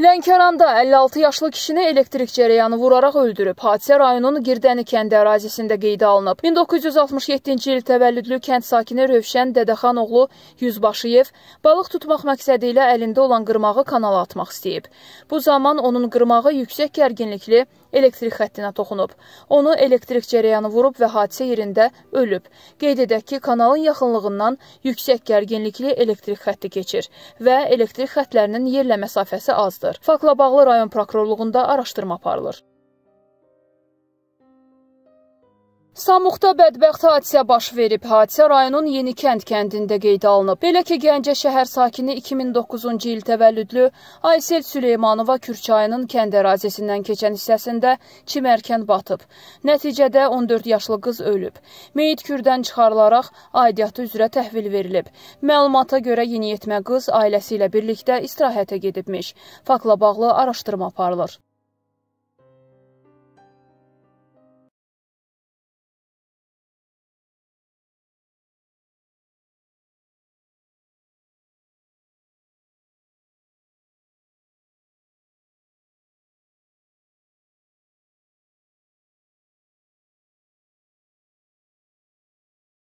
Lənkəranda 56 yaşlı kişini elektrik cərəyanı vuraraq öldürüb. Hadisə rayonun Girdəni kəndi ərazisində qeydə alınıb. 1967-ci il təvəllüdlü kənd sakini Rövşən Dədəxan oğlu Yüzbaşıyev balıq tutmaq məqsədi ilə əlində olan qırmağı kanala atmaq istəyib. Bu zaman onun qırmağı yüksək gərginlikli elektrik xəttinə toxunub. Onu elektrik cərəyanı vurub və hadisə yerində ölüb. Qeyd edək ki, kanalın yaxınlığından yüksək gərginlikli elektrik xətti keçir və elektrik xətlərinin yerlə məsafəsi azdır. Faktla bağlı rayon prokurorluğunda araşdırma aparılır. Samuqda bədbəxt hadisə baş verib. Hadisə rayonun Yenikənd kəndində qeydə alınıb. Belə ki, Gəncə şəhər sakini 2009-cu il təvəllüdlü Aysel Süleymanova Kürçayının kənd ərazisindən keçən hissəsində çimərkən batıb. Nəticədə 14 yaşlı qız ölüb. Meyit kürdən çıxarılaraq aidiyyatı üzrə təhvil verilib. Məlumata görə yeniyetmə qız ailəsi ilə birlikdə istirahətə gedibmiş. Fakla bağlı araşdırma aparılır.